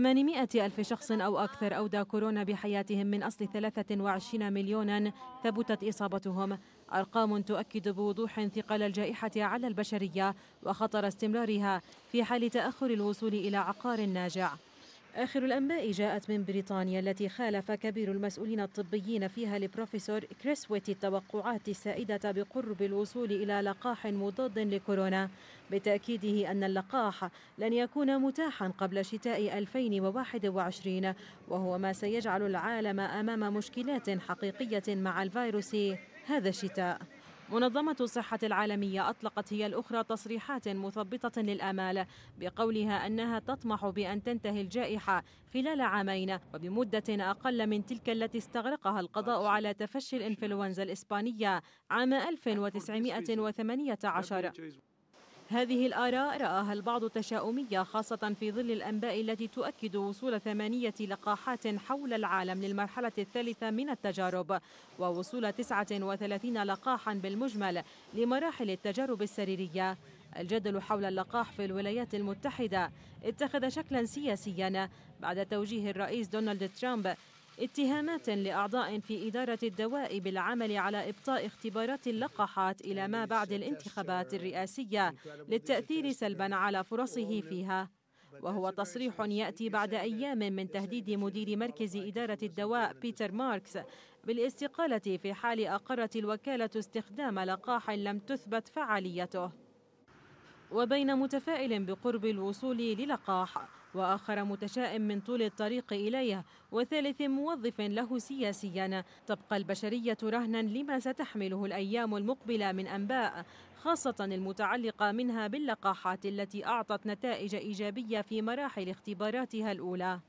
800 ألف شخص أو أكثر أودى كورونا بحياتهم من أصل 23 مليونا ثبتت إصابتهم أرقام تؤكد بوضوح ثقل الجائحة على البشرية وخطر استمرارها في حال تأخر الوصول إلى عقار ناجع آخر الأنباء جاءت من بريطانيا التي خالف كبير المسؤولين الطبيين فيها البروفيسور كريس ويتي التوقعات السائدة بقرب الوصول إلى لقاح مضاد لكورونا بتأكيده أن اللقاح لن يكون متاحا قبل شتاء 2021 وهو ما سيجعل العالم أمام مشكلات حقيقية مع الفيروس هذا الشتاء منظمة الصحة العالمية أطلقت هي الأخرى تصريحات مثبطة للآمال بقولها أنها تطمح بأن تنتهي الجائحة خلال عامين وبمدة أقل من تلك التي استغرقها القضاء على تفشي الإنفلونزا الإسبانية عام 1918 هذه الآراء رآها البعض تشاؤمية خاصة في ظل الأنباء التي تؤكد وصول ثمانية لقاحات حول العالم للمرحلة الثالثة من التجارب ووصول 39 لقاحا بالمجمل لمراحل التجارب السريرية الجدل حول اللقاح في الولايات المتحدة اتخذ شكلا سياسيا بعد توجيه الرئيس دونالد ترامب اتهامات لأعضاء في إدارة الدواء بالعمل على إبطاء اختبارات اللقاحات إلى ما بعد الانتخابات الرئاسية للتأثير سلبا على فرصه فيها وهو تصريح يأتي بعد أيام من تهديد مدير مركز إدارة الدواء بيتر ماركس بالاستقالة في حال أقرت الوكالة استخدام لقاح لم تثبت فعاليته وبين متفائل بقرب الوصول للقاح وآخر متشائم من طول الطريق إليه وثالث موظف له سياسيا تبقى البشرية رهنا لما ستحمله الأيام المقبلة من أنباء خاصة المتعلقة منها باللقاحات التي أعطت نتائج إيجابية في مراحل اختباراتها الأولى